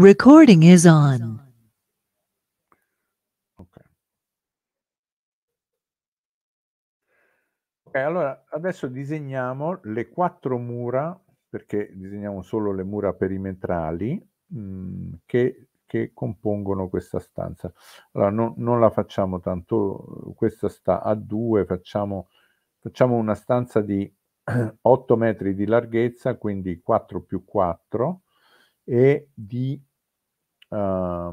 Recording is on. Ok. Ok, allora adesso disegniamo le quattro mura, perché disegniamo solo le mura perimetrali mh, mm, che, che, compongono questa stanza. Allora no, non la facciamo tanto, questa sta a due, facciamo, facciamo una stanza di 8 metri di larghezza, quindi 4 più 4 e di Uh,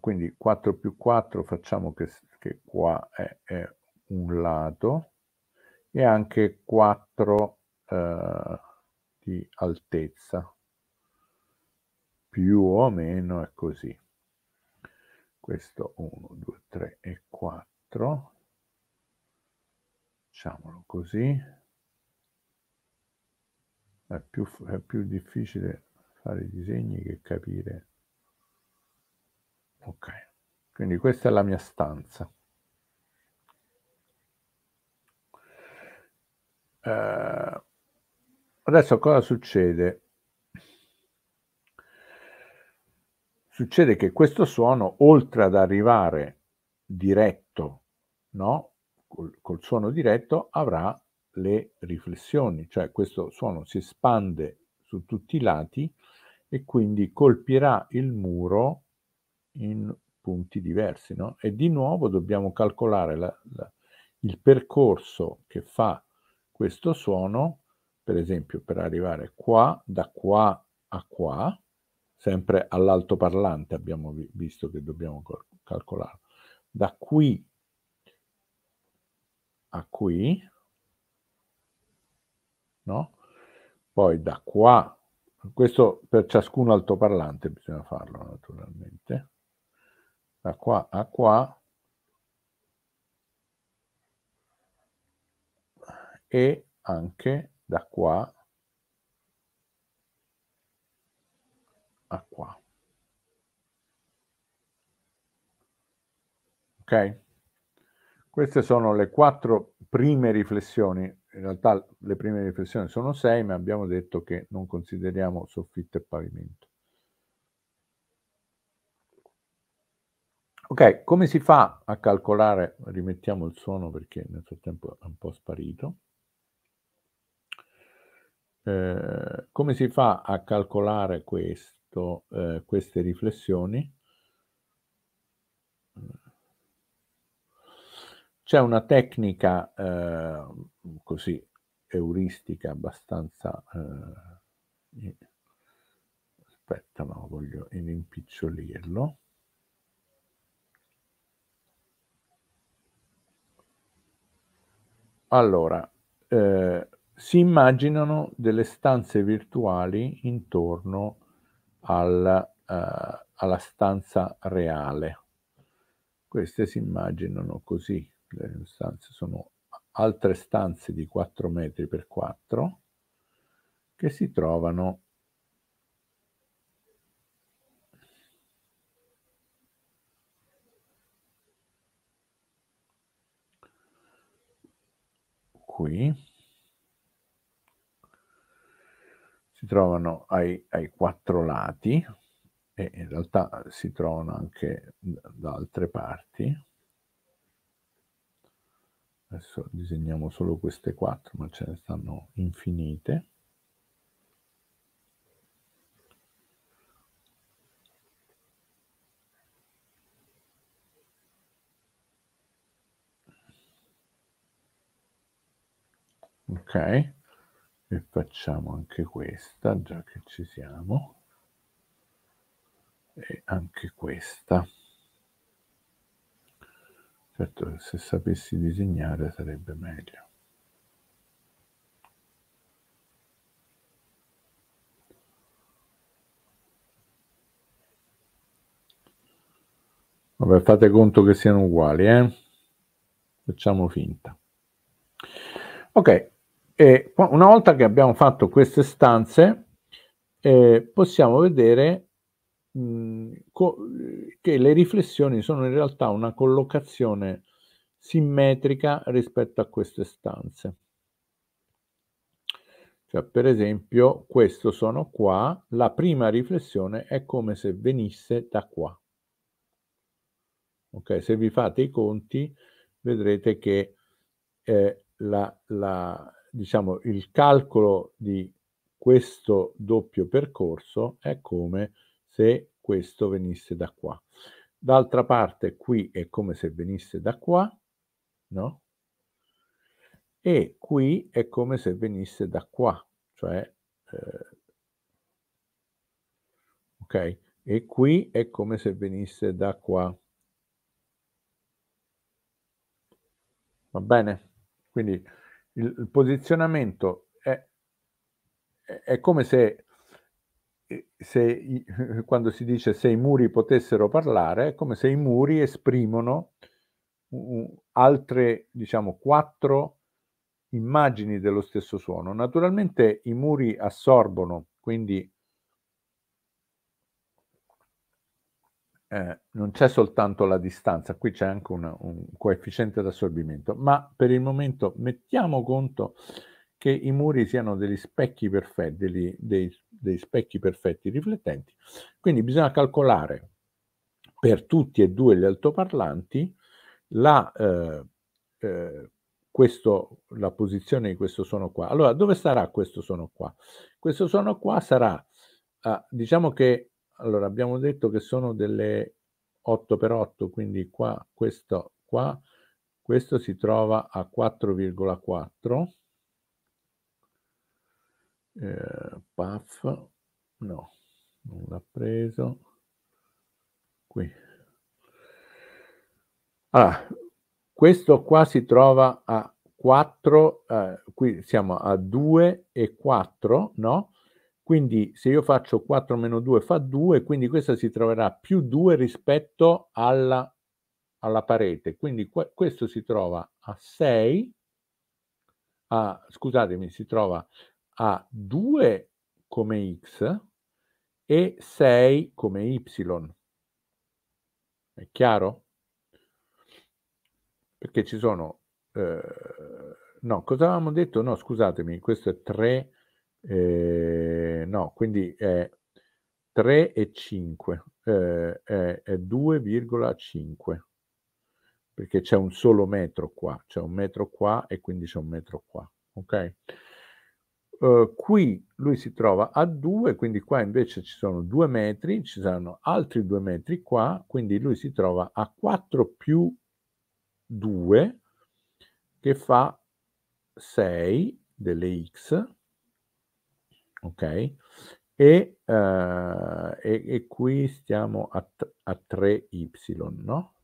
quindi 4 più 4 facciamo che, che qua è, è, un lato e anche 4 uh, eh, di altezza più o meno è così questo 1 2 3 e 4 facciamolo così è più, è più difficile fare i disegni che capire. Ok, quindi questa è la mia stanza. Uh, adesso cosa succede? Succede che questo suono, oltre ad arrivare diretto, no? col, col suono diretto, avrà le riflessioni, cioè questo suono si espande su tutti i lati e quindi colpirà il muro in punti diversi. No? E di nuovo dobbiamo calcolare la, la, il percorso che fa questo suono, per esempio per arrivare qua, da qua a qua, sempre all'altoparlante abbiamo vi, visto che dobbiamo calcolarlo, da qui a qui, no? Poi da qua, questo per ciascun altoparlante bisogna farlo naturalmente, da qua a qua e anche da qua a qua. Ok? Queste sono le quattro prime riflessioni in realtà le prime riflessioni sono sei, ma abbiamo detto che non consideriamo soffitto e pavimento. Ok, come si fa a calcolare, rimettiamo il suono perché nel frattempo è un po' sparito, eh, come si fa a calcolare questo, eh, queste riflessioni? C'è una tecnica eh, così euristica abbastanza... Eh, aspetta, no, voglio rimpicciolirlo. Allora, eh, si immaginano delle stanze virtuali intorno al, eh, alla stanza reale. Queste si immaginano così, le stanze sono altre stanze di 4 metri per 4 che si trovano qui si trovano ai, ai, quattro lati e in realtà si trovano anche da altre parti adesso disegniamo solo queste quattro ma ce ne stanno infinite ok e facciamo anche questa già che ci siamo e anche questa Certo se sapessi disegnare sarebbe meglio. Vabbè, fate conto che siano uguali, eh? Facciamo finta. Ok, e una volta che abbiamo fatto queste stanze, eh, possiamo vedere che le riflessioni sono in realtà una collocazione simmetrica rispetto a queste stanze. Cioè, per esempio, questo sono qua, la prima riflessione è come se venisse da qua. Ok, se vi fate i conti, vedrete che eh, la, la, diciamo, il calcolo di questo doppio percorso è come se questo venisse da qua. D'altra parte qui è come se venisse da qua, no? E qui è come se venisse da qua, cioè... Eh, ok? E qui è come se venisse da qua. Va bene? Quindi il, posizionamento è, è, è come se se, quando si dice se i muri potessero parlare, è come se i muri esprimono altre, diciamo, quattro immagini dello stesso suono. Naturalmente i muri assorbono, quindi eh, non c'è soltanto la distanza, qui c'è anche una, un coefficiente d'assorbimento, ma per il momento mettiamo conto che i muri siano degli specchi perfetti, degli, dei, dei specchi perfetti riflettenti. Quindi bisogna calcolare per tutti e due gli altoparlanti la, eh, eh, questo, la posizione di questo suono qua. Allora, dove sarà questo suono qua? Questo suono qua sarà, eh, diciamo che, allora abbiamo detto che sono delle 8x8, quindi qua, questo qua, questo si trova a 4,4 eh, Puff, no, non l'ha preso, qui. Allora, questo qua si trova a 4, eh, qui siamo a 2 e 4, no? Quindi se io faccio 4 meno 2 fa 2, quindi questa si troverà più 2 rispetto alla, alla parete. Quindi que questo si trova a 6, a, scusatemi, si trova ha 2 come x e 6 come y. È chiaro? Perché ci sono... Eh, no, cosa avevamo detto? No, scusatemi, questo è 3... Eh, no, quindi è 3 e 5, eh, è, è 2,5, perché c'è un solo metro qua, c'è un metro qua e quindi c'è un metro qua, ok? Uhm, qui lui si trova a 2, quindi qua invece ci sono 2 metri, ci saranno altri 2 metri qua, quindi lui si trova a 4 più 2 che fa 6 delle x, ok? E, uh, e, e qui stiamo a, a 3y, no?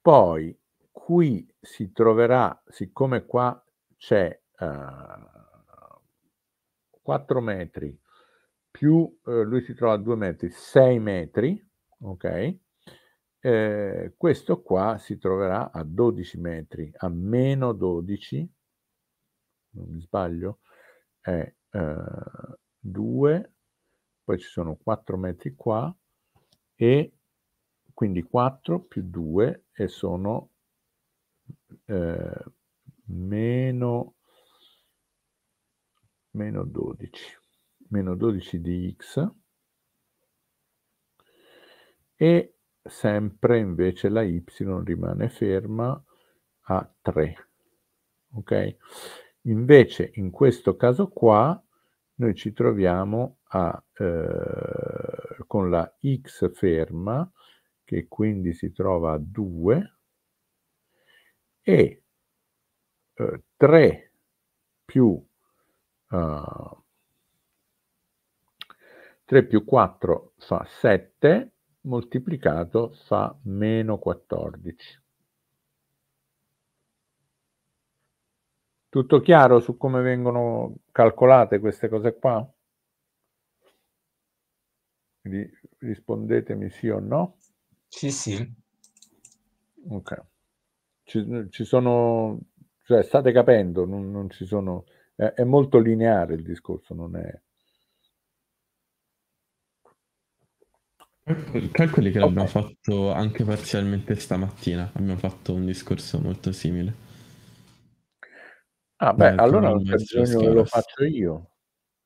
Poi qui si troverà, siccome qua c'è 4 eh, metri più eh, lui si trova a 2 metri, 6 metri, ok? Eh, questo qua si troverà a 12 metri, a meno 12, non mi sbaglio, è eh, 2, poi ci sono 4 metri qua, e quindi 4 più 2 e sono eh, meno meno 12, meno 12 di x e sempre invece la y rimane ferma a 3. Ok? Invece in questo caso qua noi ci troviamo a, eh, con la x ferma che quindi si trova a 2 e eh, 3 più 3 eh, più 4 fa 7, moltiplicato fa meno 14. Tutto chiaro su come vengono calcolate queste cose qua? rispondetemi sì o no. Sì, sì. Ok. Ci, ci sono, cioè state capendo, non, non ci sono è molto lineare il discorso, non è... Calcoli che okay. l'abbiamo fatto anche parzialmente stamattina, abbiamo fatto un discorso molto simile. Ah beh, Dai, allora non c'è bisogno che lo faccio io.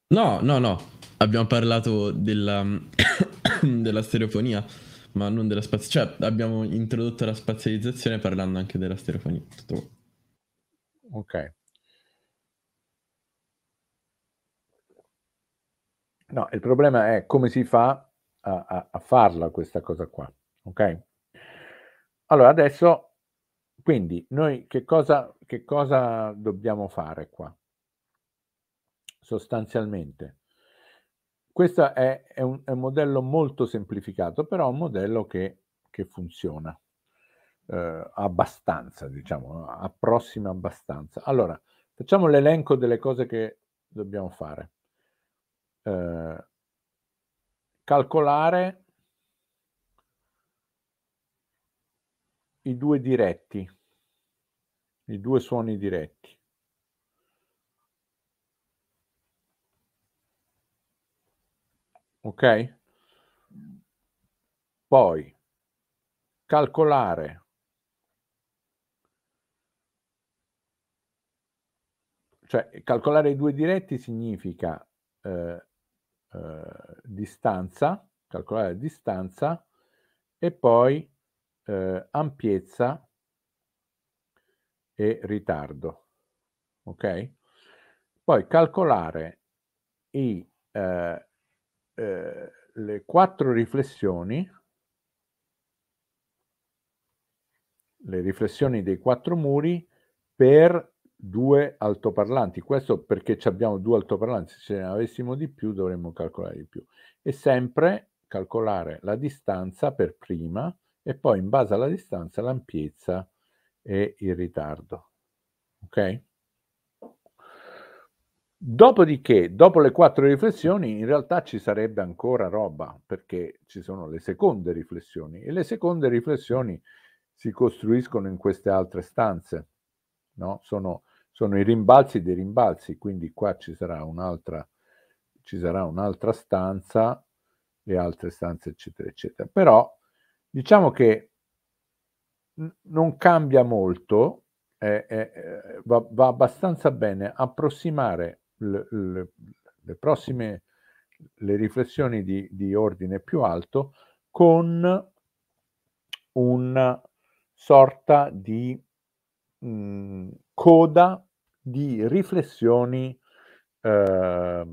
No, no, no, abbiamo parlato della, della stereofonia, ma non della spazializzazione, cioè abbiamo introdotto la spazializzazione parlando anche della stereofonia. Tutto. Ok. No, il problema è come si fa a, a, a farla questa cosa qua, ok? Allora, adesso, quindi, noi che cosa, che cosa dobbiamo fare qua? Sostanzialmente, questo è, è, un, è un modello molto semplificato, però un modello che, che funziona eh, abbastanza, diciamo, approssima abbastanza. Allora, facciamo l'elenco delle cose che dobbiamo fare. Eh, calcolare i due diretti, i due suoni diretti. Ok? Poi calcolare cioè calcolare i due diretti significa eh, eh, distanza, calcolare la distanza e poi eh, ampiezza e ritardo. Ok? Poi calcolare i, eh, eh le quattro riflessioni, le riflessioni dei quattro muri per due altoparlanti. Questo perché abbiamo due altoparlanti, se ne avessimo di più dovremmo calcolare di più. E sempre calcolare la distanza per prima e poi in base alla distanza l'ampiezza e il ritardo. Ok? Dopodiché, dopo le quattro riflessioni, in realtà ci sarebbe ancora roba, perché ci sono le seconde riflessioni e le seconde riflessioni si costruiscono in queste altre stanze. No? Sono sono i rimbalzi dei rimbalzi, quindi qua ci sarà un'altra, ci sarà un'altra stanza e altre stanze, eccetera, eccetera. Però diciamo che non cambia molto, eh, eh, va, va, abbastanza bene approssimare l- l- le prossime le riflessioni di, di ordine più alto con una sorta di mh, mhmm, coda di riflessioni eh,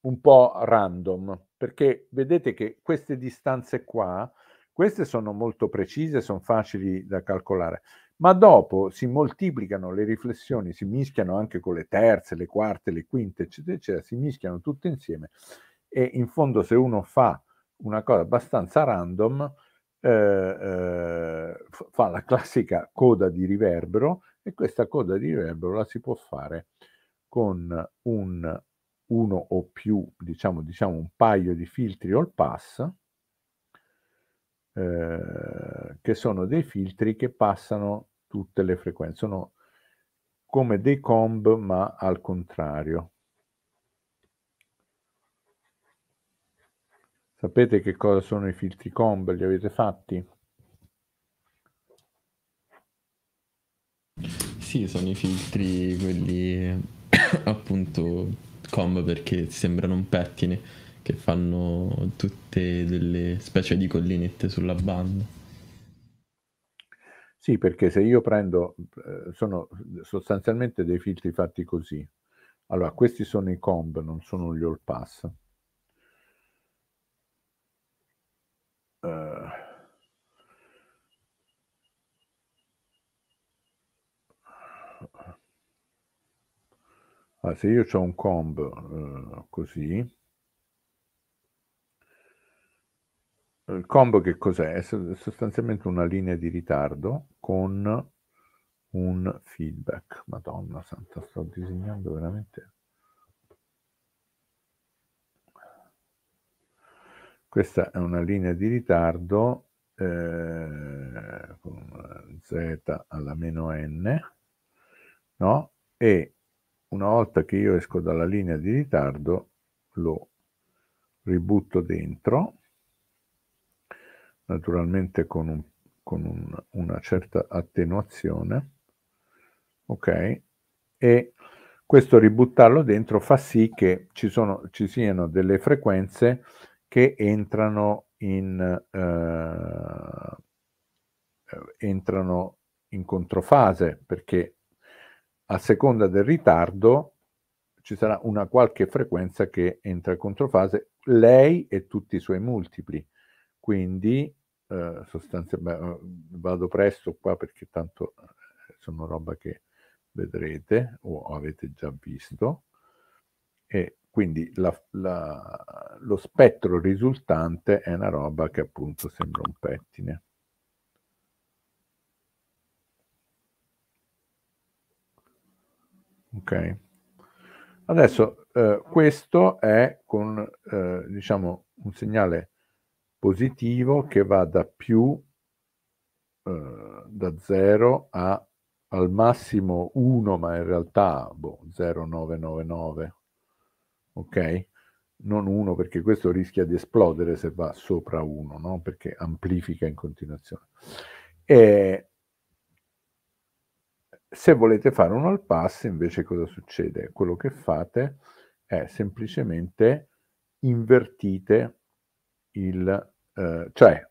un po' random, perché vedete che queste distanze qua, queste sono molto precise, sono facili da calcolare, ma dopo si moltiplicano le riflessioni, si mischiano anche con le terze, le quarte, le quinte, eccetera, eccetera, si mischiano tutte insieme e in fondo se uno fa una cosa abbastanza random, eh, eh, fa la classica coda di riverbero e questa coda di riverbero la si può fare con un uno o più, diciamo, diciamo un paio di filtri all pass, eh, che sono dei filtri che passano tutte le frequenze, sono come dei comb ma al contrario. Sapete che cosa sono i filtri comb? Li avete fatti? Sì, sono i filtri, quelli appunto combo perché sembrano un pettine, che fanno tutte delle specie di collinette sulla banda. Sì, perché se io prendo, eh, sono sostanzialmente dei filtri fatti così. Allora, questi sono i comb, non sono gli all pass. Ah, se io ho un comb eh, così, eh, il comb che cos'è? È sostanzialmente una linea di ritardo con un feedback. Madonna santa, sto disegnando veramente... Questa è una linea di ritardo eh, con Z alla meno n, no? E una volta che io esco dalla linea di ritardo lo ributto dentro naturalmente con, un, con un, una certa attenuazione ok e questo ributtarlo dentro fa sì che ci, sono, ci siano delle frequenze che entrano in, eh, entrano in controfase perché a seconda del ritardo ci sarà una qualche frequenza che entra in controfase, lei e tutti i suoi multipli. Quindi eh, sostanzialmente eh, vado presto qua perché tanto eh, sono roba che vedrete o avete già visto. E quindi la, la, lo spettro risultante è una roba che appunto sembra un pettine. Ok. Adesso eh, questo è con eh, diciamo un segnale positivo che va da più eh, da 0 a al massimo 1, ma in realtà boh, 0,999. Ok? Non 1 perché questo rischia di esplodere se va sopra 1, no? perché amplifica in continuazione. E se volete fare un all pass, invece cosa succede? Quello che fate è semplicemente invertite il... Eh, cioè,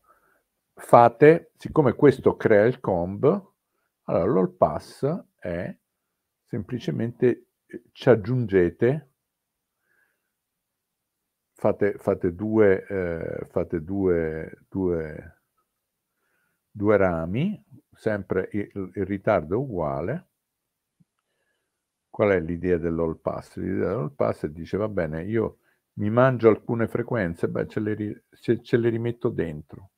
fate, siccome questo crea il comb, allora l'all pass è semplicemente eh, ci aggiungete, fate, fate, due, eh, fate due, due, due rami, sempre il, il ritardo uguale. Qual è l'idea dell'all pass? L'idea dell'all pass dice, va bene, io mi mangio alcune frequenze, beh, ce le, ce, ce le rimetto dentro.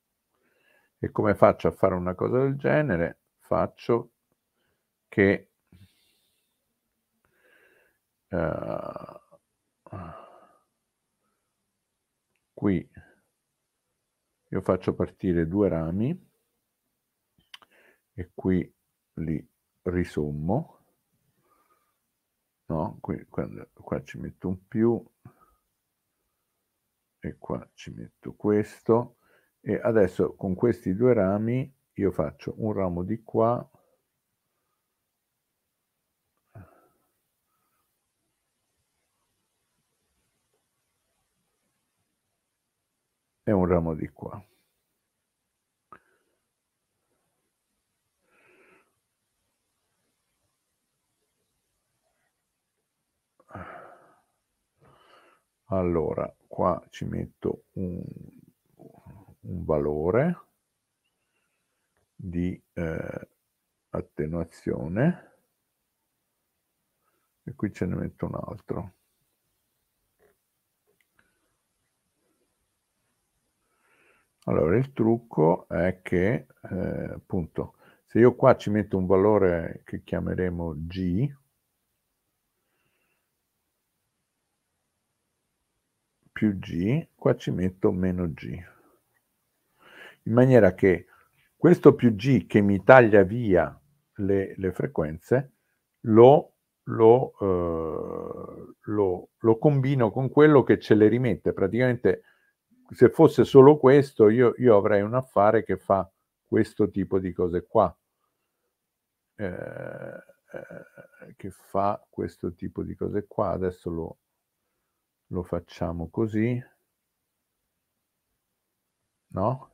E come faccio a fare una cosa del genere? Faccio che uh, qui io faccio partire due rami e qui li risommo no qui, qua, qua ci metto un più e qua ci metto questo e adesso con questi due rami io faccio un ramo di qua e un ramo di qua Allora, qua ci metto un, un valore di eh, attenuazione e qui ce ne metto un altro. Allora, il trucco è che, eh, appunto, se io qua ci metto un valore che chiameremo G, più g, qua ci metto meno g. In maniera che questo più g che mi taglia via le, le frequenze lo, lo, eh, lo, lo, combino con quello che ce le rimette. Praticamente se fosse solo questo io, io avrei un affare che fa questo tipo di cose qua. Eh, eh che fa questo tipo di cose qua adesso lo, lo facciamo così, no?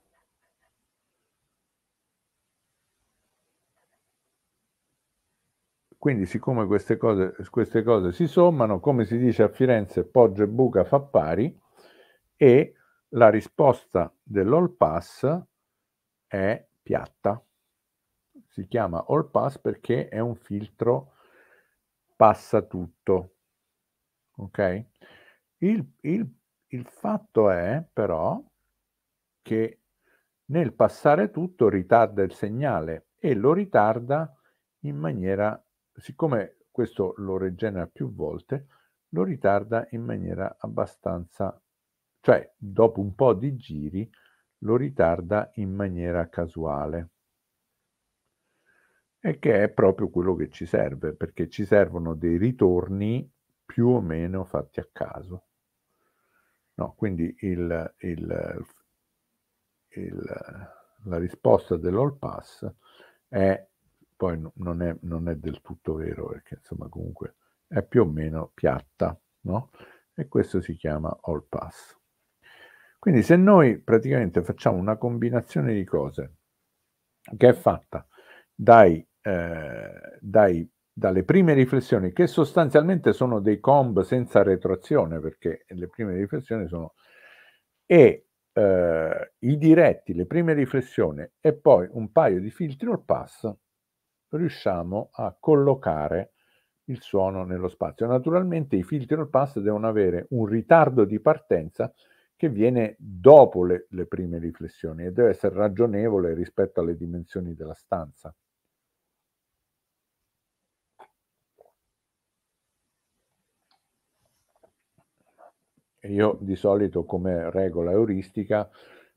Quindi siccome queste cose, queste cose si sommano, come si dice a Firenze, Poggio e Buca fa pari e la risposta dell'all pass è piatta. Si chiama all pass perché è un filtro passa tutto. Ok? Il, il, il fatto è però che nel passare tutto ritarda il segnale e lo ritarda in maniera, siccome questo lo regenera più volte, lo ritarda in maniera abbastanza, cioè dopo un po' di giri lo ritarda in maniera casuale. E che è proprio quello che ci serve, perché ci servono dei ritorni più o meno fatti a caso. No, quindi il, il, il, la risposta dell'all pass è, poi non è, non è, del tutto vero perché insomma comunque è più o meno piatta, no? E questo si chiama all pass. Quindi se noi praticamente facciamo una combinazione di cose che è fatta dai, eh, dai dalle prime riflessioni, che sostanzialmente sono dei comb senza retroazione, perché le prime riflessioni sono, e eh, i diretti, le prime riflessioni e poi un paio di filtri all pass, riusciamo a collocare il suono nello spazio. Naturalmente i filtri all pass devono avere un ritardo di partenza che viene dopo le, le prime riflessioni e deve essere ragionevole rispetto alle dimensioni della stanza. Io di solito come regola euristica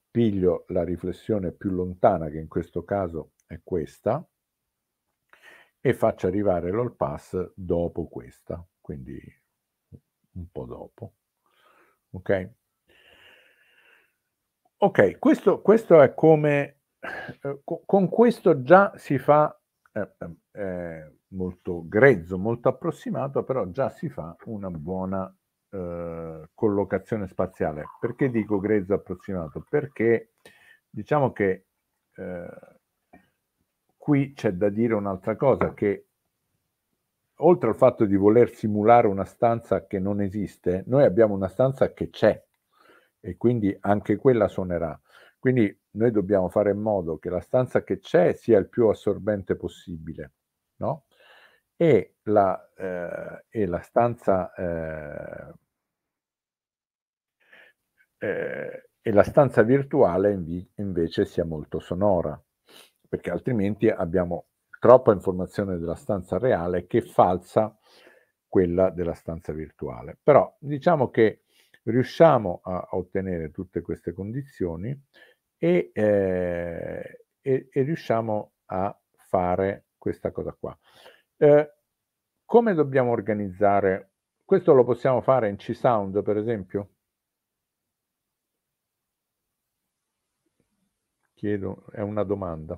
piglio la riflessione più lontana, che in questo caso è questa, e faccio arrivare l'all pass dopo questa, quindi un po' dopo. Ok? Ok, questo, questo è come... Eh, con questo già si fa eh, eh, eh, molto grezzo, molto approssimato, però già si fa una buona eh, collocazione spaziale. Perché dico grezzo approssimato? Perché diciamo che eh, qui c'è da dire un'altra cosa, che oltre al fatto di voler simulare una stanza che non esiste, noi abbiamo una stanza che c'è e quindi anche quella suonerà. Quindi noi dobbiamo fare in modo che la stanza che c'è sia il più assorbente possibile, no? e la, eh, e la stanza eh, eh, e la stanza virtuale invi- invece sia molto sonora, perché altrimenti abbiamo troppa informazione della stanza reale che falsa quella della stanza virtuale. Però diciamo che riusciamo a ottenere tutte queste condizioni e, eh, e, e riusciamo a fare questa cosa qua. Eh, come dobbiamo organizzare? Questo lo possiamo fare in C-Sound, per esempio? Chiedo, è una domanda.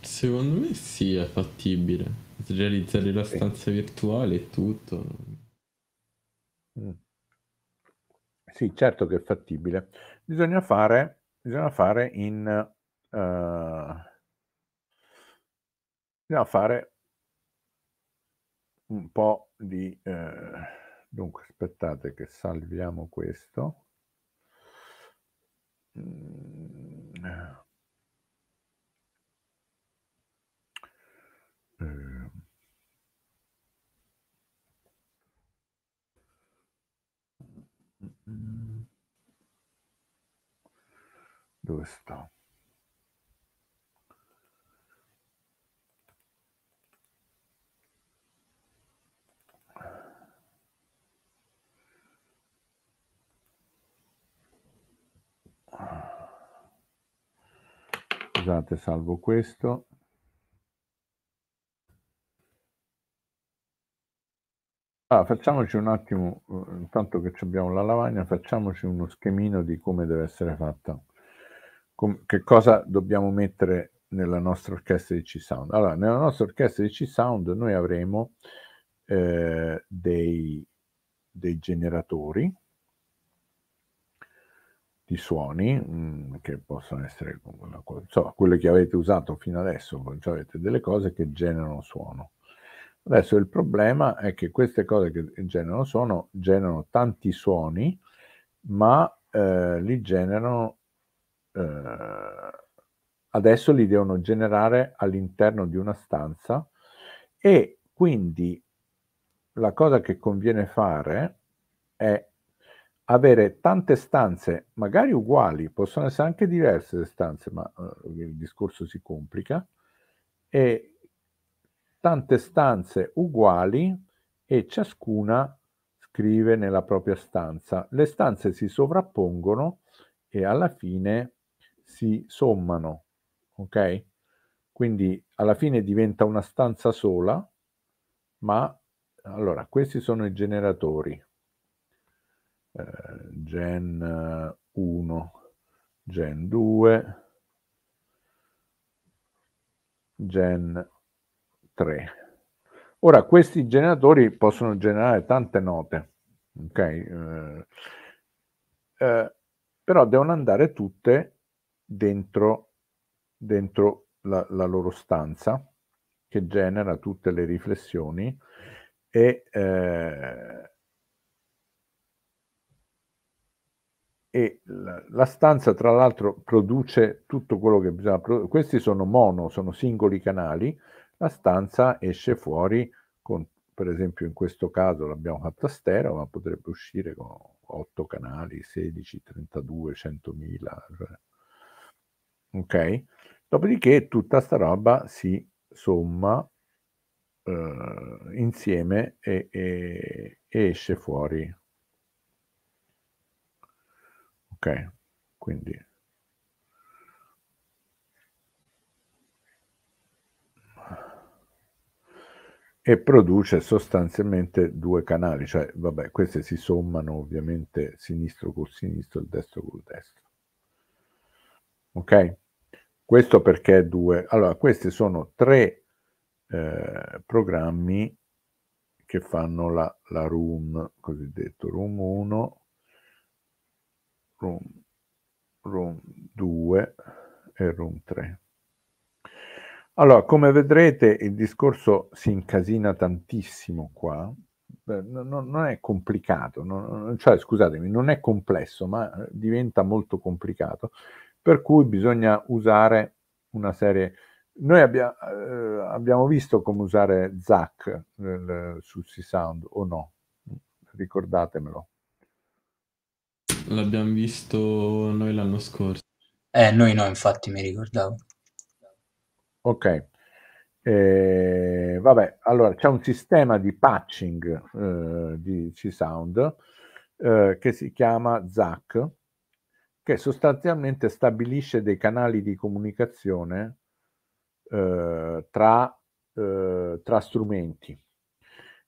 Secondo me sì, è fattibile. Realizzare la stanza virtuale e tutto. Mm. Sì, certo che è fattibile. Bisogna fare, bisogna fare in... Uh bisogna fare un po' di... Eh, dunque, aspettate che salviamo questo. Mm, eh. Eh. Mm, mm, dove sto? scusate salvo questo allora, ah, facciamoci un attimo, eh, intanto che abbiamo la lavagna, facciamoci uno schemino di come deve essere fatta, Com- che cosa dobbiamo mettere nella nostra orchestra di C-Sound. Allora, nella nostra orchestra di C-Sound noi avremo eh, dei, dei generatori, di suoni mh, mm, che possono essere so, quelle che avete usato fino adesso, cioè avete delle cose che generano suono. Adesso il problema è che queste cose che generano suono generano tanti suoni, ma eh, li generano eh, adesso li devono generare all'interno di una stanza e quindi la cosa che conviene fare è avere tante stanze, magari uguali, possono essere anche diverse le stanze, ma uh, il discorso si complica, e tante stanze uguali e ciascuna scrive nella propria stanza. Le stanze si sovrappongono e alla fine si sommano, ok? Quindi alla fine diventa una stanza sola, ma allora questi sono i generatori. Eh, Gen 1, Gen 2, Gen 3. Ora, questi generatori possono generare tante note, ok? Eh, eh, però devono andare tutte dentro, dentro la, la, loro stanza, che genera tutte le riflessioni e, eh, e la, la stanza tra l'altro produce tutto quello che bisogna produ- questi sono mono, sono singoli canali, la stanza esce fuori con per esempio in questo caso l'abbiamo fatta stereo, ma potrebbe uscire con 8 canali, 16, 32, 100.000. Ok? Dopodiché tutta sta roba si somma eh, insieme e, e, e esce fuori ok? Quindi e produce sostanzialmente due canali, cioè vabbè, queste si sommano ovviamente sinistro col sinistro e destro col destro. Ok? Questo perché due. Allora, questi sono tre eh, programmi che fanno la, la room, cosiddetto room 1, room, room 2 e room 3. Allora, come vedrete, il discorso si incasina tantissimo qua. Non, non è complicato, non, cioè scusatemi, non è complesso, ma diventa molto complicato. Per cui bisogna usare una serie. Noi abbia, eh, abbiamo visto come usare Zack eh, su C-Sound o no? Ricordatemelo. L'abbiamo visto noi l'anno scorso. Eh, noi no, infatti mi ricordavo. Ok. Eh, vabbè, allora c'è un sistema di patching eh, di C-Sound eh, che si chiama ZAC, che sostanzialmente stabilisce dei canali di comunicazione eh, tra, eh, tra, strumenti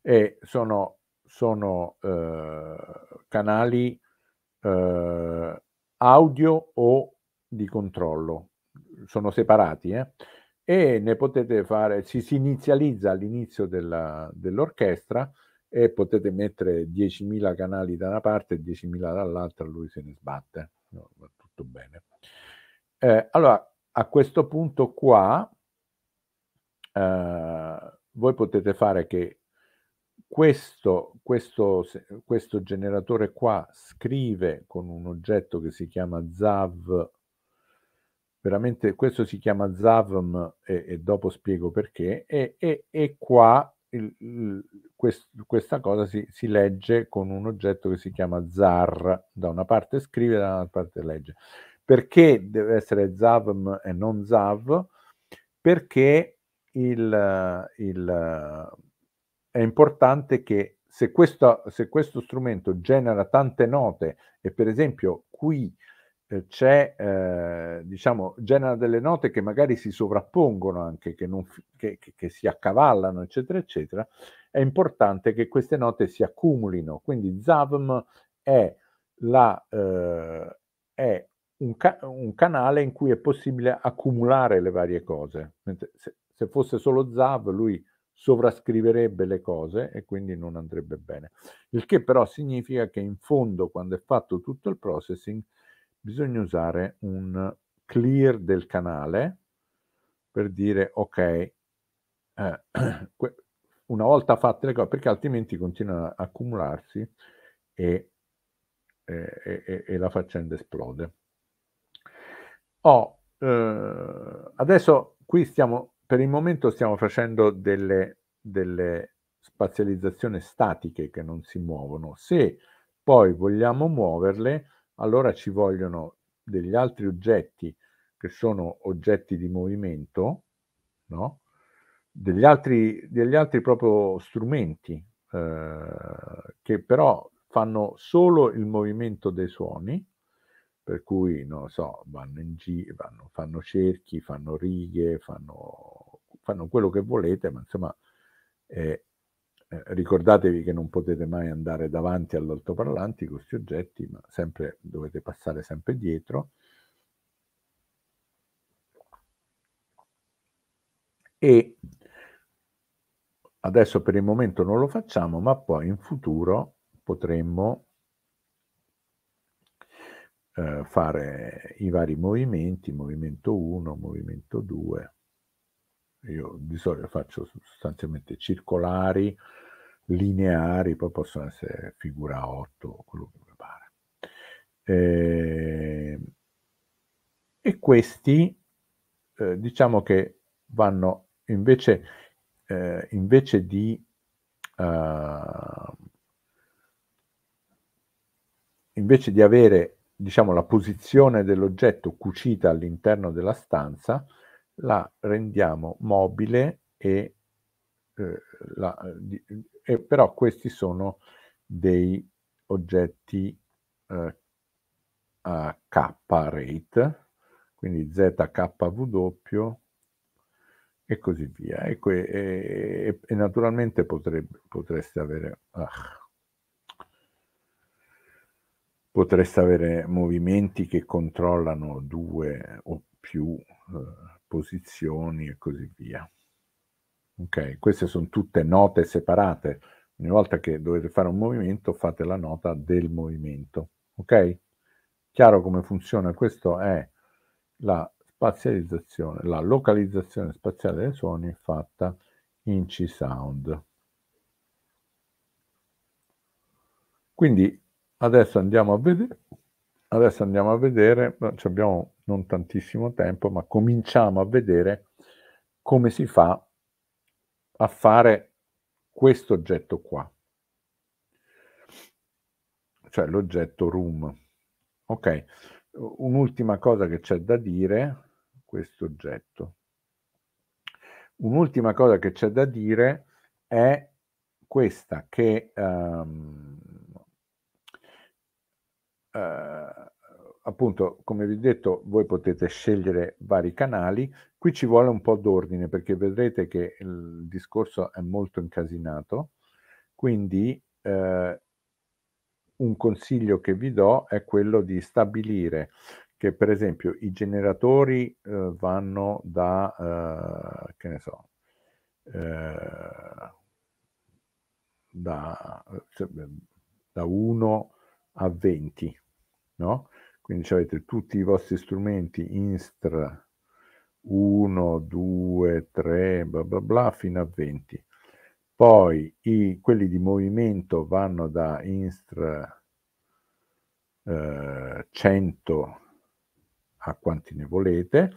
e sono, sono eh, canali eh, audio o di controllo, sono separati, eh? e ne potete fare, si, si inizializza all'inizio della, dell'orchestra e potete mettere 10.000 canali da una parte e 10.000 dall'altra, lui se ne sbatte, no, va tutto bene. Eh, allora, a questo punto qua, eh, voi potete fare che questo, questo, questo generatore qua scrive con un oggetto che si chiama zav, veramente questo si chiama zavm e, e dopo spiego perché, e, e, e qua il, il, quest, questa cosa si, si, legge con un oggetto che si chiama zar, da una parte scrive, da una parte legge. Perché deve essere zavm e non zav? Perché il, il è importante che se questo, se questo strumento genera tante note e per esempio qui eh, c'è, eh, diciamo, genera delle note che magari si sovrappongono anche, che, non, che, che, che si accavallano, eccetera, eccetera, è importante che queste note si accumulino. Quindi Zavm è, la, eh, è un, ca- un, canale in cui è possibile accumulare le varie cose. Mentre se, se fosse solo Zav, lui sovrascriverebbe le cose e quindi non andrebbe bene. Il che però significa che in fondo, quando è fatto tutto il processing, bisogna usare un clear del canale per dire ok, eh, una volta fatte le cose, perché altrimenti continua ad accumularsi e, e, e, e la faccenda esplode. Oh, eh, adesso qui stiamo per il momento stiamo facendo delle, delle spazializzazioni statiche che non si muovono. Se poi vogliamo muoverle, allora ci vogliono degli altri oggetti che sono oggetti di movimento, no? degli, altri, degli altri proprio strumenti eh, che però fanno solo il movimento dei suoni, per cui, non so, vanno in giro, fanno cerchi, fanno righe, fanno fanno quello che volete, ma insomma eh, eh, ricordatevi che non potete mai andare davanti all'altoparlante con questi oggetti, ma sempre, dovete passare sempre dietro. E adesso per il momento non lo facciamo, ma poi in futuro potremmo eh, fare i vari movimenti, movimento 1, movimento 2 io di solito faccio sostanzialmente circolari, lineari, poi possono essere figura 8, quello che mi pare. Eh, e questi eh, diciamo che vanno invece, eh, invece di... Eh, invece di avere diciamo, la posizione dell'oggetto cucita all'interno della stanza, la rendiamo mobile e, eh, la, di, e però questi sono dei oggetti eh, a k rate, quindi zkw e così via. E, que, e, e naturalmente potrebbe, potreste avere... Ah, potreste avere movimenti che controllano due o più eh, posizioni e così via. Ok, queste sono tutte note separate. Ogni volta che dovete fare un movimento fate la nota del movimento. Ok? Chiaro come funziona? Questo è la spazializzazione, la localizzazione spaziale dei suoni fatta in C-Sound. Quindi adesso andiamo a vedere, adesso andiamo a vedere, abbiamo non tantissimo tempo, ma cominciamo a vedere come si fa a fare questo oggetto qua, cioè l'oggetto room. Ok, un'ultima cosa che c'è da dire, questo oggetto. Un'ultima cosa che c'è da dire è questa, che um, uh, appunto, come vi ho detto, voi potete scegliere vari canali. Qui ci vuole un po' d'ordine perché vedrete che il discorso è molto incasinato. Quindi eh, un consiglio che vi do è quello di stabilire che, per esempio, i generatori eh, vanno da, eh, che ne so, eh, da, eh, da 1 a 20, no? quindi avete tutti i vostri strumenti instra 1, 2, 3, bla bla bla fino a 20. Poi i, quelli di movimento vanno da instra eh, 100 a quanti ne volete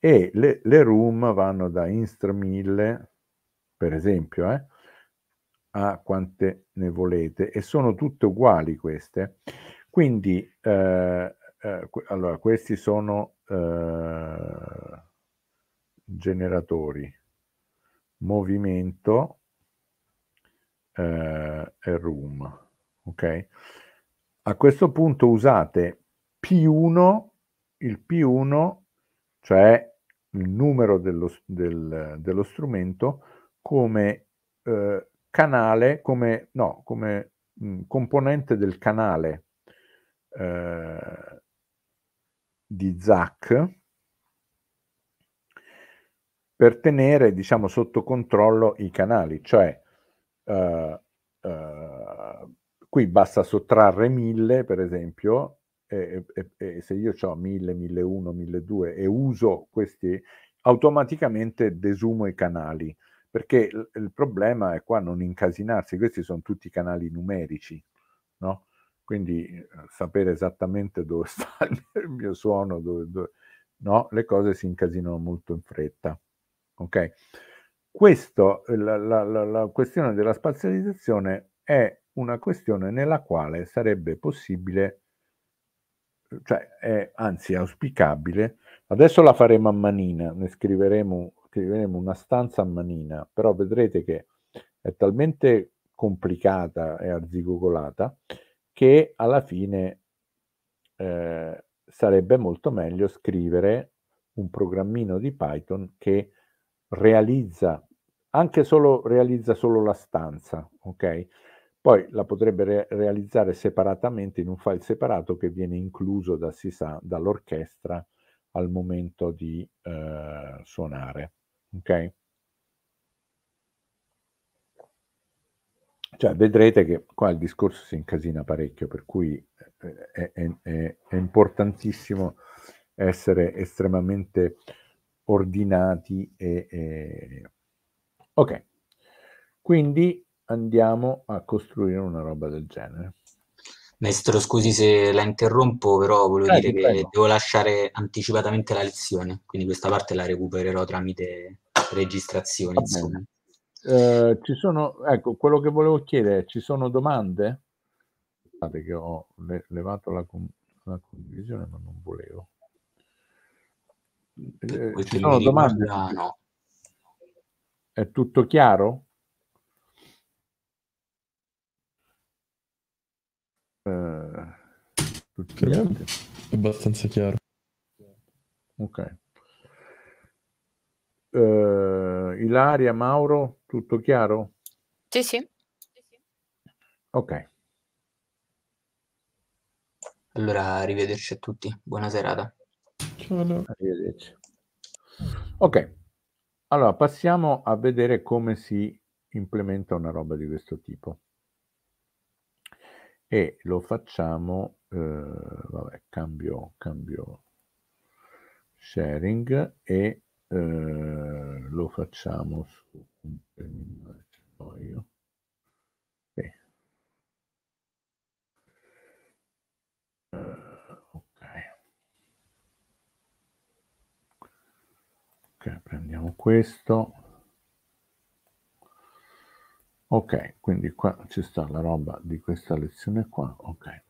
e le, le room vanno da instra 1000, per esempio, eh, a quante ne volete e sono tutte uguali queste. Quindi eh, eh, allora questi sono eh, generatori movimento eh, e room ok a questo punto usate P1 il P1 cioè il numero dello, del, dello strumento come eh, canale, come, no, come mh, mm, componente del canale eh, di Zach per tenere diciamo sotto controllo i canali cioè eh, eh, qui basta sottrarre 1000 per esempio e, e, e se io ho 1000 1001 1002 e uso questi automaticamente desumo i canali perché il problema è qua non incasinarsi questi sono tutti canali numerici no? Quindi eh, sapere esattamente dove sta il mio suono, dove, dove, no, le cose si incasinano molto in fretta. Ok? Questo, eh, la, la, la, la questione della spazializzazione è una questione nella quale sarebbe possibile, eh, cioè è anzi auspicabile, adesso la faremo a manina, ne scriveremo, scriveremo una stanza a manina, però vedrete che è talmente complicata e arzigogolata che alla fine eh, sarebbe molto meglio scrivere un programmino di Python che realizza anche solo realizza solo la stanza, ok? Poi la potrebbe re- realizzare separatamente in un file separato che viene incluso da, si sa, dall'orchestra al momento di eh, suonare, ok? Cioè, vedrete che qua il discorso si incasina parecchio, per cui eh, è, è, è, è importantissimo essere estremamente ordinati e, e... ok quindi andiamo a costruire una roba del genere maestro scusi se la interrompo però volevo eh, dire che prego. devo lasciare anticipatamente la lezione quindi questa parte la recupererò tramite registrazione eh, ci sono, ecco, quello che volevo chiedere, ci sono domande? Guardate che ho levato la, la condivisione, ma non volevo. Eh, ci sono domande? Guardano. È tutto chiaro? Eh, tutti gli altri. Abbastanza chiaro. Ok. Uh, Ilaria, Mauro, tutto chiaro? Sì, sì. Ok. Allora, arrivederci a tutti. Buona serata. Ciao. Arrivederci. Ok. Allora, passiamo a vedere come si implementa una roba di questo tipo. E lo facciamo, eh, vabbè, cambio, cambio sharing e eh, lo facciamo su un terminale okay. Uh, ok ok prendiamo questo ok quindi qua ci sta la roba di questa lezione qua ok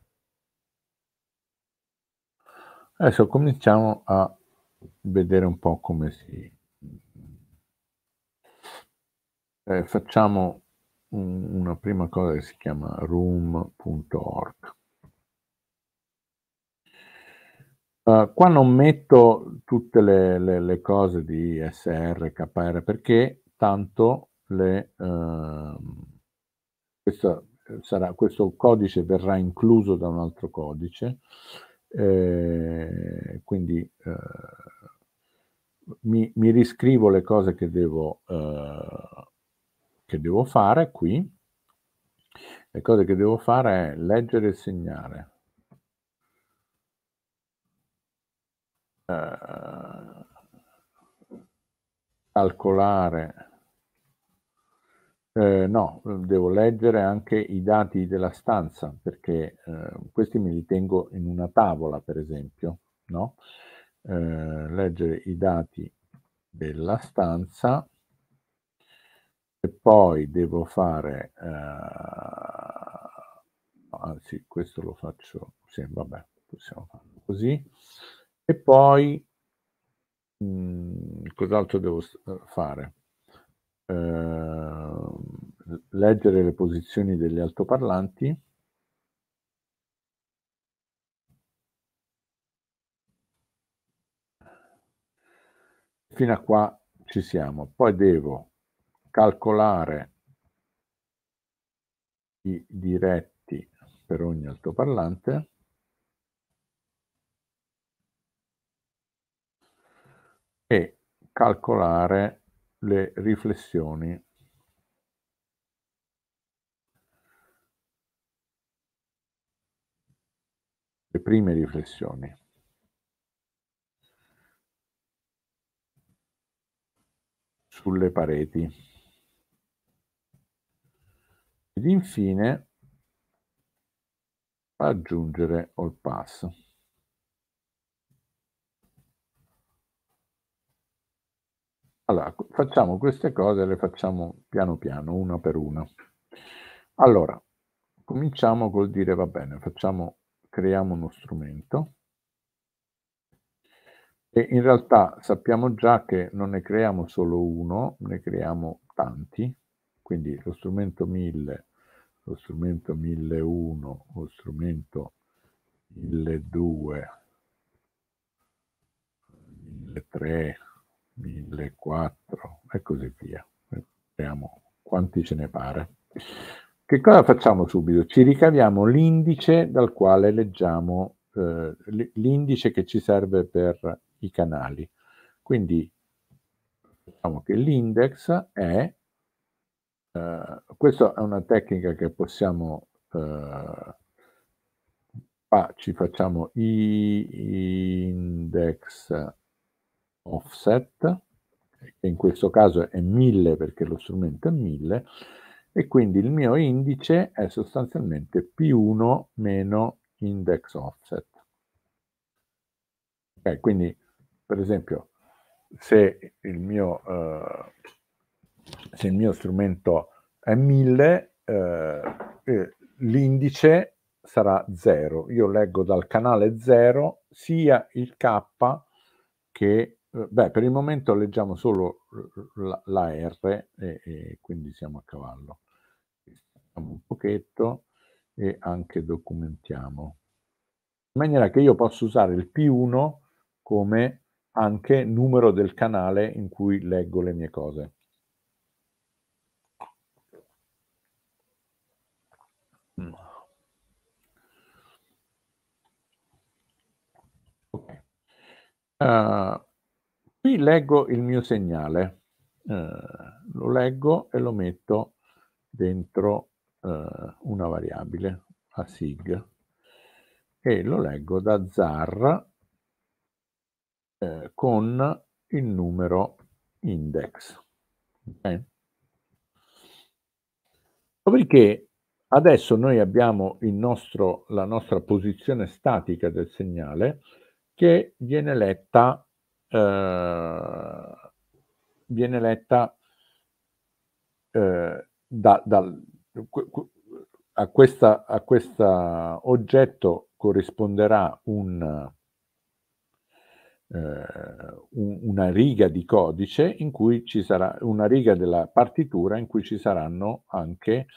adesso cominciamo a vedere un po' come si... Eh, facciamo un, una prima cosa che si chiama room.org. Uh, qua non metto tutte le, le, le, cose di SR, KR, perché tanto le, uh, questa, sarà, questo codice verrà incluso da un altro codice eh, quindi eh, mi, mi, riscrivo le cose che devo, eh, che devo fare qui. Le cose che devo fare è leggere e segnare. Eh, calcolare eh, no, devo leggere anche i dati della stanza perché eh, questi me li tengo in una tavola, per esempio, no? eh, leggere i dati della stanza e poi devo fare, eh, anzi questo lo faccio, sì, vabbè, possiamo farlo così, e poi mh, mm, cos'altro devo fare? Ehm, leggere le posizioni degli altoparlanti. Fino a qua ci siamo. Poi devo calcolare i diretti per ogni altoparlante. E calcolare le riflessioni. Le prime riflessioni. sulle pareti. Ed infine aggiungere all pass. Allora, facciamo queste cose, le facciamo piano piano, una per una. Allora, cominciamo col dire va bene, facciamo, creiamo uno strumento e in realtà sappiamo già che non ne creiamo solo uno, ne creiamo tanti, quindi lo strumento 1000, lo strumento 1001, lo strumento 1002, 1003. 1.400 e così via. Vediamo quanti ce ne pare. Che cosa facciamo subito? Ci ricaviamo l'indice dal quale leggiamo, eh, l'indice che ci serve per i canali. Quindi diciamo che l'index è, eh, questa è una tecnica che possiamo, eh, ah, ci facciamo index offset, che in questo caso è 1000 perché lo strumento è 1000, e quindi il mio indice è sostanzialmente P1 meno index offset. Okay, quindi, per esempio, se il mio, eh, se il mio strumento è 1000, eh, eh, l'indice sarà 0. Io leggo dal canale 0 sia il K che eh, beh, per il momento leggiamo solo la, la R e, e, quindi siamo a cavallo. Facciamo un pochetto e anche documentiamo. In maniera che io posso usare il P1 come anche numero del canale in cui leggo le mie cose. Ok. Uh, Qui leggo il mio segnale, eh, lo leggo e lo metto dentro eh, una variabile, a sig, e lo leggo da zar eh, con il numero index. Okay? Dopodiché adesso noi abbiamo nostro, la nostra posizione statica del segnale che viene letta eh, viene letta eh, da, da, a, questa, a questo oggetto corrisponderà un, eh, una riga di codice in cui ci sarà una riga della partitura in cui ci saranno anche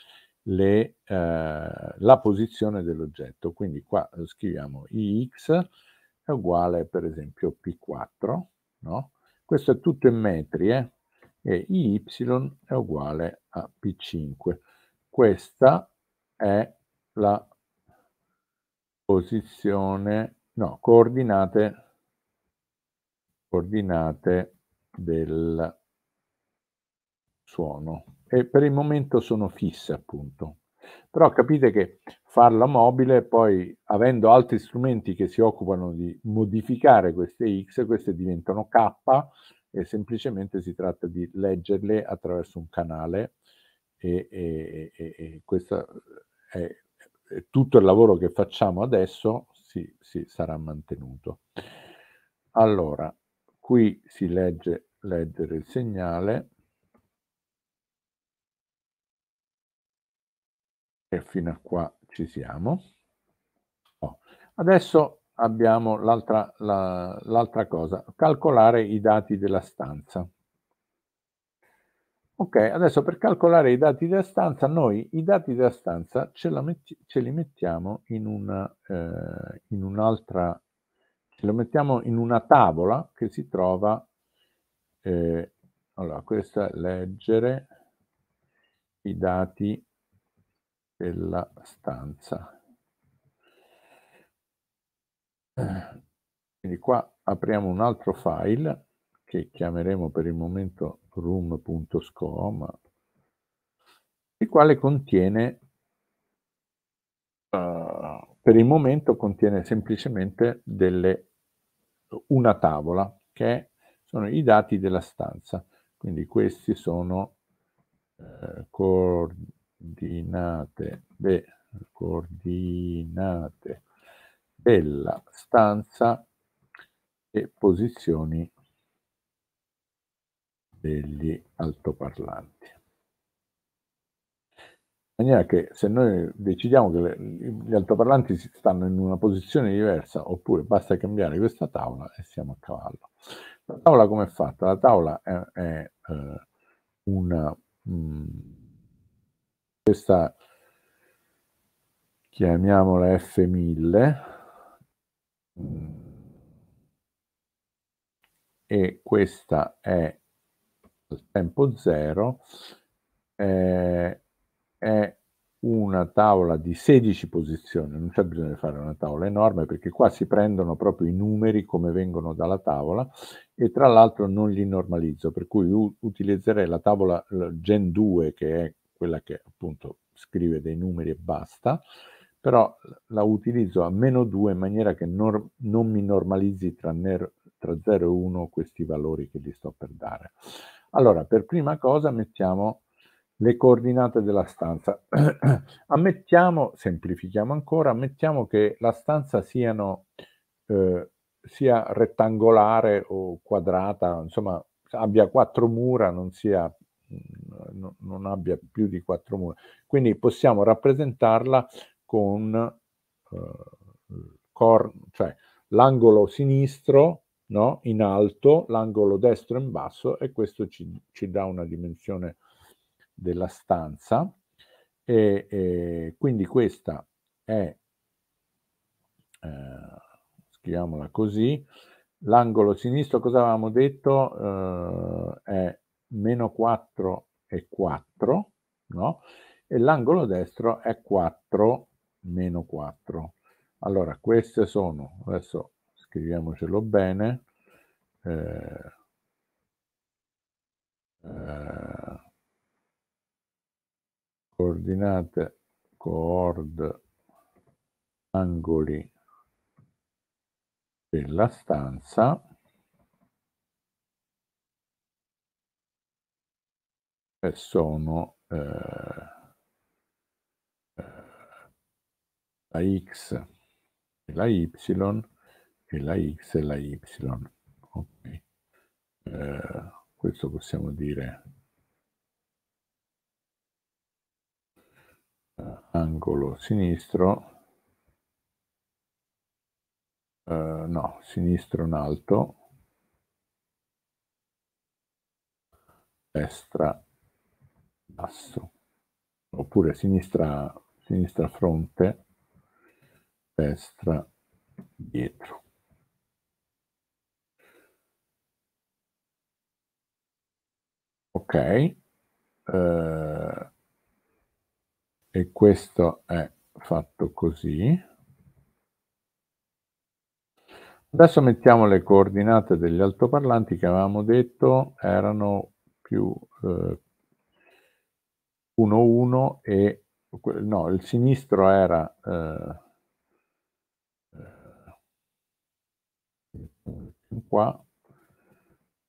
le, eh, la posizione dell'oggetto. Quindi qua scriviamo ix è uguale per esempio P4, no? Questo è tutto in metri, eh? e IY è uguale a P5. Questa è la posizione, no, coordinate, coordinate del suono. E per il momento sono fisse appunto. Però capite che farla mobile poi avendo altri strumenti che si occupano di modificare queste X, queste diventano K e semplicemente si tratta di leggerle attraverso un canale e, e, e, e questo è, eh, è eh, tutto il lavoro che facciamo adesso si, si sarà mantenuto. Allora, qui si legge leggere il segnale e fino a qua ci siamo. Oh. Adesso abbiamo l'altra, la, l'altra cosa, calcolare i dati della stanza. Ok, adesso per calcolare i dati della stanza, noi i dati della stanza ce, metti, ce li mettiamo in, una, eh, in un'altra, ce li mettiamo in una tavola che si trova, eh, allora questa è leggere i dati della stanza. Quindi qua apriamo un altro file che chiameremo per il momento room.scom, il quale contiene, uh, per il momento contiene semplicemente delle, una tavola che sono i dati della stanza. Quindi questi sono eh, coordinate, de, coordinate della stanza e posizioni degli altoparlanti. In maniera che se noi decidiamo che le, gli altoparlanti stanno in una posizione diversa, oppure basta cambiare questa tavola e siamo a cavallo. La tavola come è fatta? La tavola è, è eh, una... Mh, mm, questa chiamiamola F1000 e questa è al tempo zero eh, è una tavola di 16 posizioni, non c'è bisogno di fare una tavola enorme perché qua si prendono proprio i numeri come vengono dalla tavola e tra l'altro non li normalizzo, per cui utilizzerei la tavola Gen 2 che è quella che appunto scrive dei numeri e basta, però la utilizzo a meno 2 in maniera che non, non mi normalizzi tra, ner, tra 0 e 1 questi valori che gli sto per dare. Allora, per prima cosa mettiamo le coordinate della stanza. ammettiamo, semplifichiamo ancora, ammettiamo che la stanza siano, eh, sia rettangolare o quadrata, insomma abbia quattro mura, non sia Mm, non abbia più di quattro mura. Quindi possiamo rappresentarla con eh, cor- cioè, l'angolo sinistro no? in alto, l'angolo destro in basso e questo ci, ci dà una dimensione della stanza. E, e quindi questa è, eh, scriviamola così, l'angolo sinistro, cosa avevamo detto, eh, è meno 4 è 4, no? E l'angolo destro è 4 meno 4. Allora, queste sono, adesso scriviamocelo bene, eh, eh coordinate coord angoli della stanza Eh, sono eh, eh, la x e la y e la x e la y. Okay. Eh, questo possiamo dire eh, angolo sinistro. Eh, no, sinistro in alto, destra basso, oppure sinistra, sinistra fronte, destra dietro. Ok, uh, e questo è fatto così. Adesso mettiamo le coordinate degli altoparlanti che avevamo detto erano più eh, 1-1 e no, il sinistro era eh, qua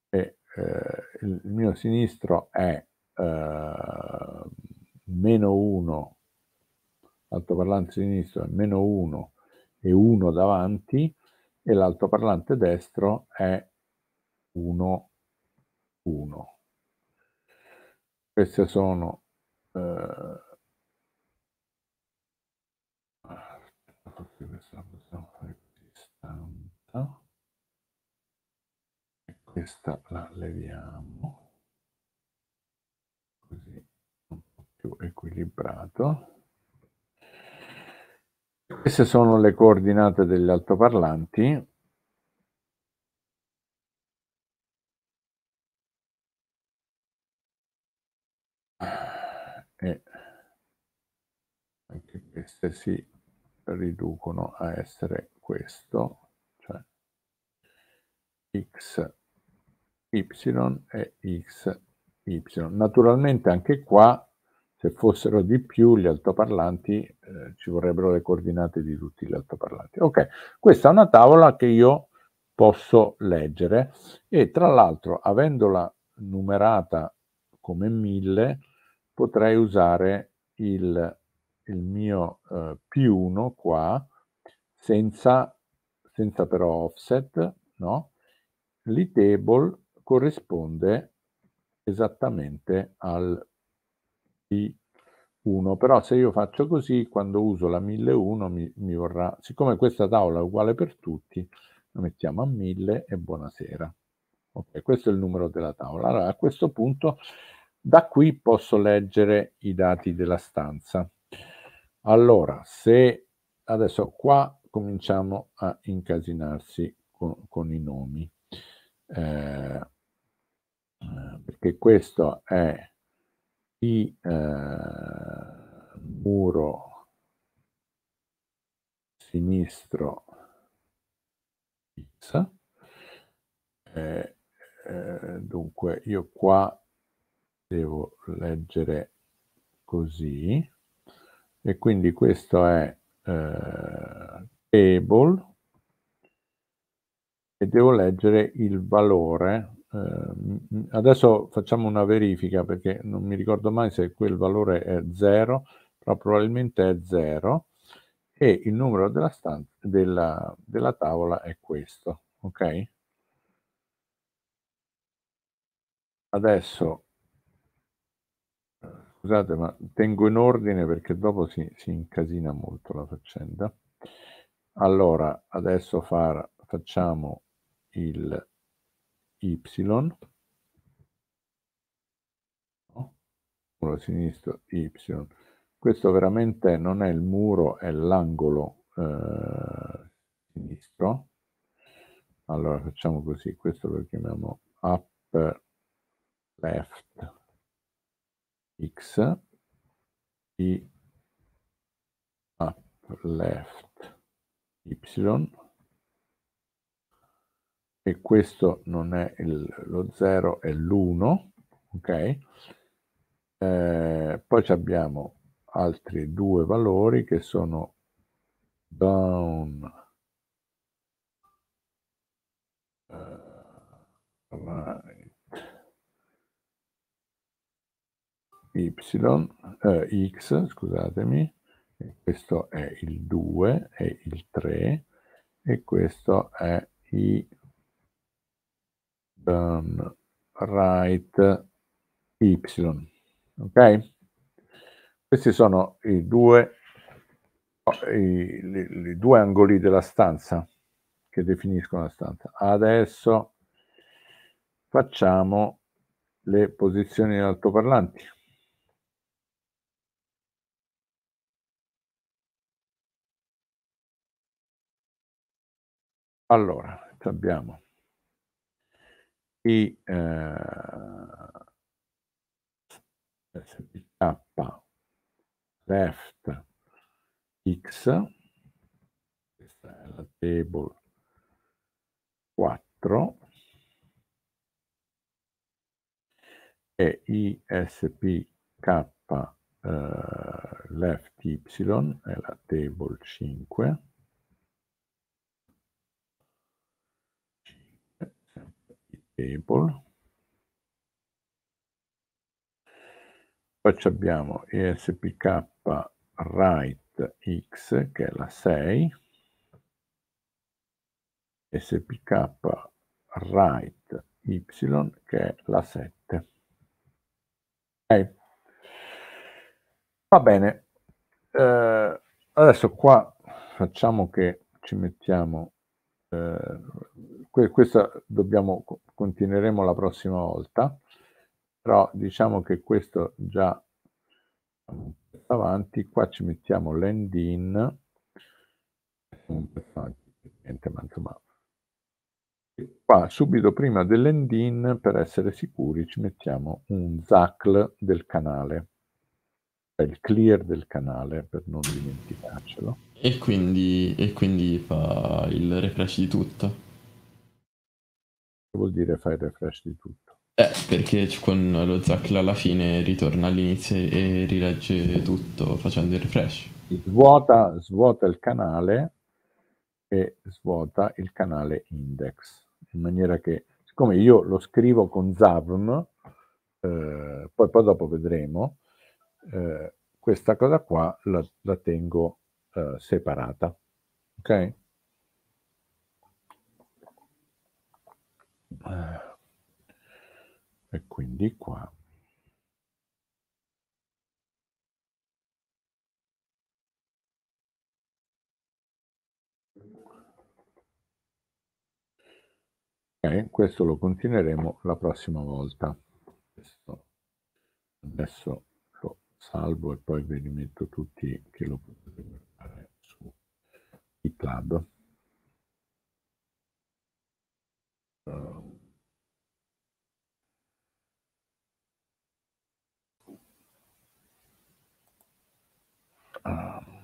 e eh, il mio sinistro è eh, meno 1 altoparlante sinistro è meno 1 e 1 davanti e l'altoparlante destro è 1 1 queste sono eh, questa possiamo fare così stampa e questa la leviamo così un po' più equilibrato queste sono le coordinate degli altoparlanti queste si riducono a essere questo, cioè x, y e x, y. Naturalmente anche qua, se fossero di più gli altoparlanti, eh, ci vorrebbero le coordinate di tutti gli altoparlanti. Ok, questa è una tavola che io posso leggere e tra l'altro avendola numerata come 1000 potrei usare il il mio eh, P1 qua, senza, senza però offset, no? L'e-table corrisponde esattamente al P1, però se io faccio così, quando uso la 1001 mi, mi vorrà, siccome questa tavola è uguale per tutti, la mettiamo a 1000 e buonasera. Ok, questo è il numero della tavola. Allora, a questo punto da qui posso leggere i dati della stanza. Allora, se adesso qua cominciamo a incasinarsi con, con i nomi, eh, eh perché questo è il eh, muro sinistro X. Eh, eh, dunque io qua devo leggere così e quindi questo è eh, table e devo leggere il valore. Eh, adesso facciamo una verifica perché non mi ricordo mai se quel valore è 0, però probabilmente è 0 e il numero della, stanza, della, della tavola è questo, ok? Adesso Scusate, ma tengo in ordine perché dopo si, si incasina molto la faccenda. Allora, adesso far, facciamo il Y. Muro sinistro Y. Questo veramente non è il muro, è l'angolo eh, sinistro. Allora facciamo così, questo lo chiamiamo up left x i up left y e questo non è il, lo 0 è l'1 ok eh, poi abbiamo altri due valori che sono down uh, eh, right y, eh, x, scusatemi, questo è il 2 e il 3 e questo è i um, right y. Ok? Questi sono i due, i, i, i due angoli della stanza che definiscono la stanza. Adesso facciamo le posizioni degli altoparlanti. Allora, abbiamo i, eh, K left x, questa è la table 4, e ISPK eh, left y è la table 5 table. Poi abbiamo ESPK write x che è la 6, SPK write y che è la 7. Okay. Va bene, eh, adesso qua facciamo che ci mettiamo eh, questa dobbiamo, continueremo la prossima volta, però diciamo che questo già avanti, qua ci mettiamo l'end in, un niente, ma insomma, qua subito prima dell'end in, per essere sicuri, ci mettiamo un zacl del canale, il clear del canale, per non dimenticarcelo. E quindi, e quindi fa il refresh di tutto vuol dire fai il refresh di tutto. Eh, perché con lo Zackl alla fine ritorna all'inizio e rilegge tutto facendo il refresh. Svuota, svuota il canale e svuota il canale index, in maniera che, siccome io lo scrivo con Zavm, eh, poi, poi, dopo vedremo, eh, questa cosa qua la, la tengo eh, separata. Ok? Eh. e quindi qua ok questo lo continueremo la prossima volta questo. adesso lo salvo e poi vi rimetto tutti che lo potete guardare su iClub Um, um,